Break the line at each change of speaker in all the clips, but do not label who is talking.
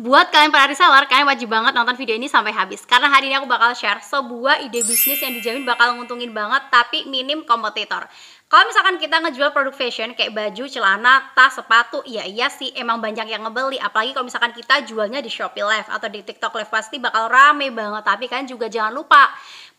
Buat kalian para reseller, kalian wajib banget nonton video ini sampai habis Karena hari ini aku bakal share sebuah ide bisnis yang dijamin bakal nguntungin banget tapi minim kompetitor kalau misalkan kita ngejual produk fashion kayak baju, celana, tas, sepatu, iya iya sih emang banyak yang ngebeli. Apalagi kalau misalkan kita jualnya di Shopee Live atau di TikTok Live pasti bakal rame banget. Tapi kan juga jangan lupa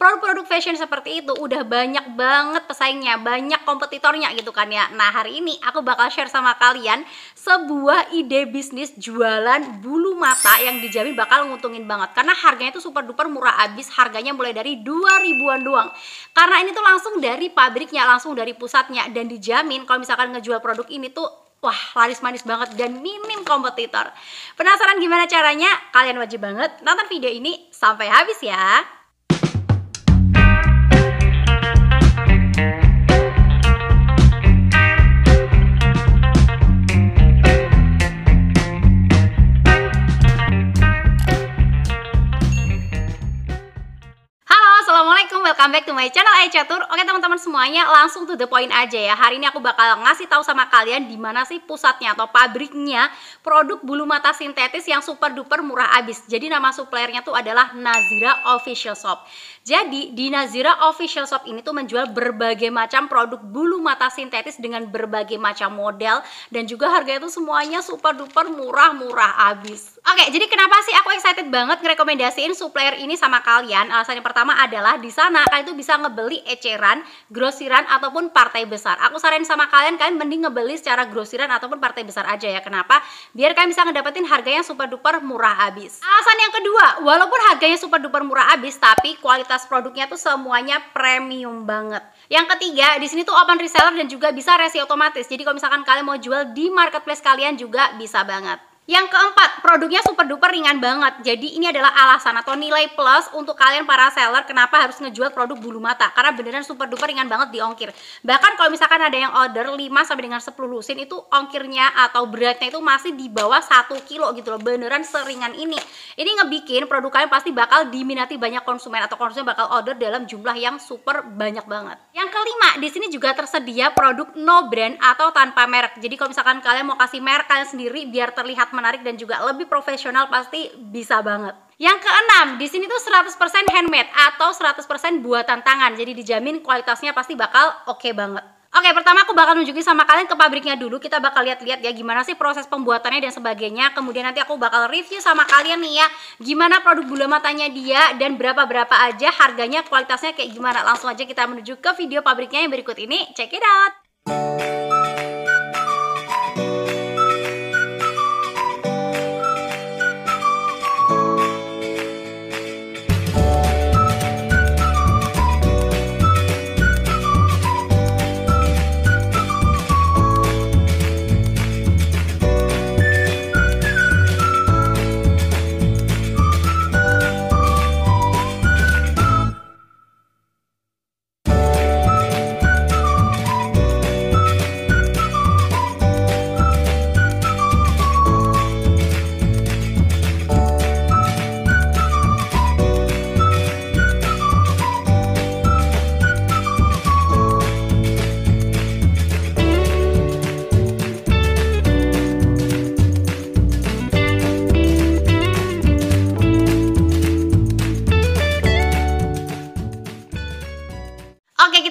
produk-produk fashion seperti itu udah banyak banget pesaingnya, banyak kompetitornya gitu kan ya. Nah, hari ini aku bakal share sama kalian sebuah ide bisnis jualan bulu mata yang dijamin bakal nguntungin banget karena harganya itu super duper murah abis, harganya mulai dari 2000-an doang. Karena ini tuh langsung dari pabriknya, langsung dari pusatnya dan dijamin kalau misalkan ngejual produk ini tuh wah laris manis banget dan minim kompetitor. Penasaran gimana caranya? Kalian wajib banget nonton video ini sampai habis ya. welcome back to my channel Catur. Oke teman-teman semuanya, langsung to the point aja ya. Hari ini aku bakal ngasih tahu sama kalian di mana sih pusatnya atau pabriknya produk bulu mata sintetis yang super duper murah abis. Jadi nama suppliernya tuh adalah Nazira Official Shop. Jadi di Nazira Official Shop ini tuh menjual berbagai macam produk bulu mata sintetis dengan berbagai macam model dan juga harganya tuh semuanya super duper murah-murah abis. Oke, jadi kenapa sih aku excited banget ngerekomendasiin supplier ini sama kalian? Alasan yang pertama adalah di sana kalian itu bisa ngebeli eceran, grosiran ataupun partai besar. Aku saranin sama kalian kalian mending ngebeli secara grosiran ataupun partai besar aja ya. Kenapa? Biar kalian bisa ngedapetin harga yang super duper murah abis. Alasan yang kedua, walaupun harganya super duper murah abis, tapi kualitas produknya tuh semuanya premium banget. Yang ketiga, di sini tuh open reseller dan juga bisa resi otomatis. Jadi kalau misalkan kalian mau jual di marketplace kalian juga bisa banget. Yang keempat, produknya super duper ringan banget. Jadi ini adalah alasan atau nilai plus untuk kalian para seller kenapa harus ngejual produk bulu mata. Karena beneran super duper ringan banget di ongkir Bahkan kalau misalkan ada yang order 5 sampai dengan 10 lusin itu ongkirnya atau beratnya itu masih di bawah 1 kilo gitu loh. Beneran seringan ini. Ini ngebikin produk kalian pasti bakal diminati banyak konsumen atau konsumen bakal order dalam jumlah yang super banyak banget. Yang kelima, di sini juga tersedia produk no brand atau tanpa merek. Jadi kalau misalkan kalian mau kasih merek kalian sendiri biar terlihat menarik dan juga lebih profesional pasti bisa banget. Yang keenam, di sini tuh 100% handmade atau 100% buatan tangan. Jadi dijamin kualitasnya pasti bakal oke okay banget. Oke, pertama aku bakal nunjukin sama kalian ke pabriknya dulu. Kita bakal lihat-lihat ya gimana sih proses pembuatannya dan sebagainya. Kemudian nanti aku bakal review sama kalian nih ya gimana produk bulu matanya dia dan berapa-berapa aja harganya, kualitasnya kayak gimana. Langsung aja kita menuju ke video pabriknya yang berikut ini. Check it out.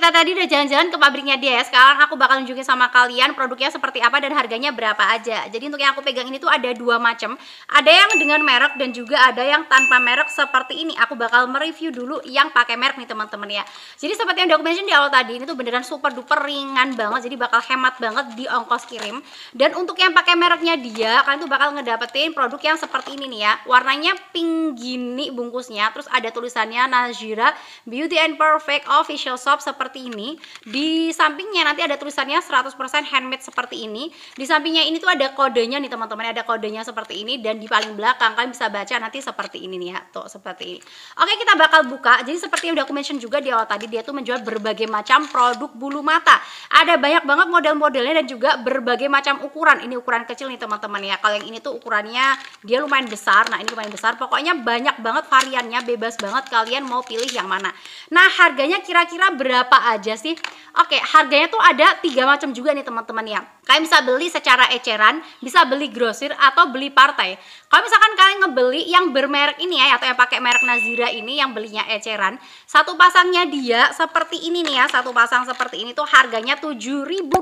kita tadi udah jalan-jalan ke pabriknya dia ya. Sekarang aku bakal nunjukin sama kalian produknya seperti apa dan harganya berapa aja. Jadi untuk yang aku pegang ini tuh ada dua macam. Ada yang dengan merek dan juga ada yang tanpa merek seperti ini. Aku bakal mereview dulu yang pakai merek nih teman-teman ya. Jadi seperti yang udah aku mention di awal tadi, ini tuh beneran super duper ringan banget. Jadi bakal hemat banget di ongkos kirim. Dan untuk yang pakai mereknya dia, kalian tuh bakal ngedapetin produk yang seperti ini nih ya. Warnanya pink gini bungkusnya. Terus ada tulisannya Najira Beauty and Perfect Official Shop seperti seperti ini. Di sampingnya nanti ada tulisannya 100% handmade seperti ini. Di sampingnya ini tuh ada kodenya nih teman-teman, ada kodenya seperti ini dan di paling belakang kalian bisa baca nanti seperti ini nih ya. Tuh seperti ini. Oke, kita bakal buka. Jadi seperti yang udah aku mention juga di awal tadi dia tuh menjual berbagai macam produk bulu mata. Ada banyak banget model-modelnya dan juga berbagai macam ukuran. Ini ukuran kecil nih teman-teman ya. Kalau yang ini tuh ukurannya dia lumayan besar. Nah, ini lumayan besar. Pokoknya banyak banget variannya, bebas banget kalian mau pilih yang mana. Nah, harganya kira-kira berapa aja sih? Oke, harganya tuh ada tiga macam juga nih teman-teman ya. Kalian bisa beli secara eceran, bisa beli grosir atau beli partai. Kalau misalkan kalian ngebeli yang bermerek ini ya atau yang pakai merek Nazira ini yang belinya eceran, satu pasangnya dia seperti ini nih ya, satu pasang seperti ini tuh harganya Rp7.000.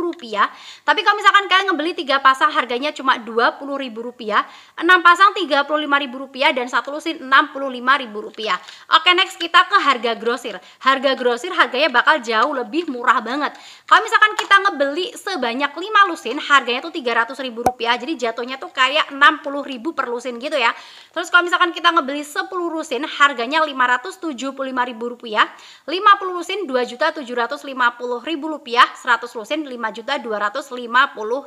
Tapi kalau misalkan kalian ngebeli tiga pasang harganya cuma Rp20.000, enam pasang Rp35.000 dan satu lusin Rp65.000. Oke, next kita ke harga grosir. Harga grosir harganya bakal jadi jauh lebih murah banget kalau misalkan kita ngebeli sebanyak 5 lusin harganya tuh 300 ribu rupiah jadi jatuhnya tuh kayak 60 ribu per lusin gitu ya terus kalau misalkan kita ngebeli 10 lusin harganya 575 ribu rupiah 50 lusin 2 ribu rupiah 100 lusin 5 juta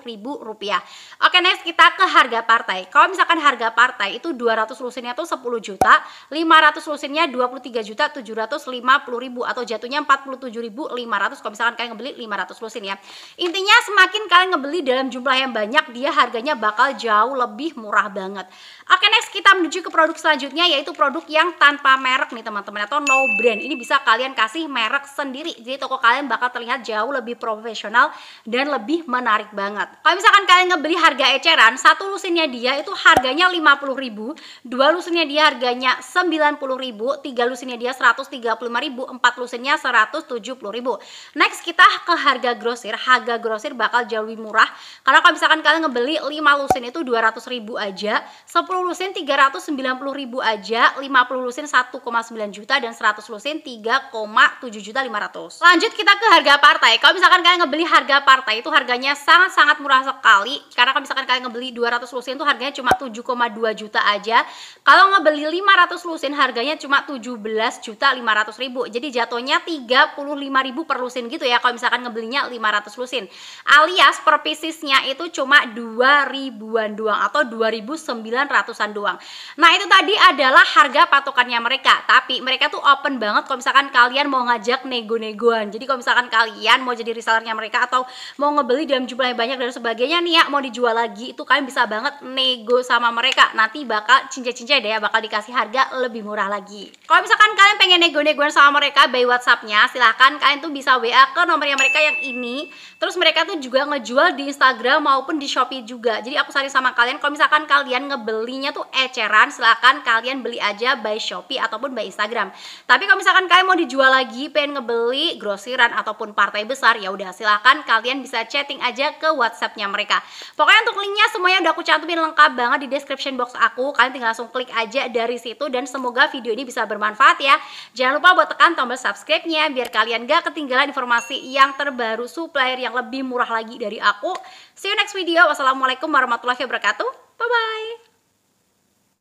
ribu rupiah oke next kita ke harga partai kalau misalkan harga partai itu 200 lusinnya tuh 10 juta 500 lusinnya 23 juta 750 ribu atau jatuhnya 47.000 1.500 kalau misalkan kalian ngebeli 500 lusin ya. Intinya semakin kalian ngebeli dalam jumlah yang banyak, dia harganya bakal jauh lebih murah banget. Oke, next kita menuju ke produk selanjutnya yaitu produk yang tanpa merek nih teman-teman atau no brand. Ini bisa kalian kasih merek sendiri. Jadi toko kalian bakal terlihat jauh lebih profesional dan lebih menarik banget. Kalau misalkan kalian ngebeli harga eceran, satu lusinnya dia itu harganya 50.000, dua lusinnya dia harganya 90.000, tiga lusinnya dia 135.000, empat lusinnya 170 ribu next kita ke harga grosir harga grosir bakal jauh lebih murah karena kalau misalkan kalian ngebeli 5 lusin itu 200 ribu aja 10 lusin 390 ribu aja lima puluh lusin 1,9 juta dan seratus lusin 3,7 juta 500 lanjut kita ke harga partai kalau misalkan kalian ngebeli harga partai itu harganya sangat-sangat murah sekali karena kalau misalkan kalian ngebeli dua ratus lusin itu harganya cuma 7,2 juta aja kalau ngebeli lima ratus lusin harganya cuma 17 juta 500 ribu jadi jatuhnya 35 5000 per lusin gitu ya kalau misalkan ngebelinya 500 lusin alias per piecesnya itu cuma 2000-an doang atau 2900-an doang nah itu tadi adalah harga patokannya mereka tapi mereka tuh open banget kalau misalkan kalian mau ngajak nego-negoan jadi kalau misalkan kalian mau jadi resellernya mereka atau mau ngebeli dalam jumlah yang banyak dan sebagainya nih ya mau dijual lagi itu kalian bisa banget nego sama mereka nanti bakal cincin-cincin deh ya bakal dikasih harga lebih murah lagi kalau misalkan kalian pengen nego-negoan sama mereka by whatsappnya silahkan kalian tuh bisa WA ke nomornya mereka yang ini terus mereka tuh juga ngejual di Instagram maupun di Shopee juga jadi aku saran sama kalian kalau misalkan kalian ngebelinya tuh eceran silahkan kalian beli aja by Shopee ataupun by Instagram tapi kalau misalkan kalian mau dijual lagi pengen ngebeli grosiran ataupun partai besar ya udah silahkan kalian bisa chatting aja ke WhatsAppnya mereka pokoknya untuk linknya semuanya udah aku cantumin lengkap banget di description box aku kalian tinggal langsung klik aja dari situ dan semoga video ini bisa bermanfaat ya jangan lupa buat tekan tombol subscribe-nya biar kalian gak gak ketinggalan informasi yang terbaru, supplier yang lebih murah lagi dari aku. See you next video. Wassalamualaikum warahmatullahi wabarakatuh. Bye-bye.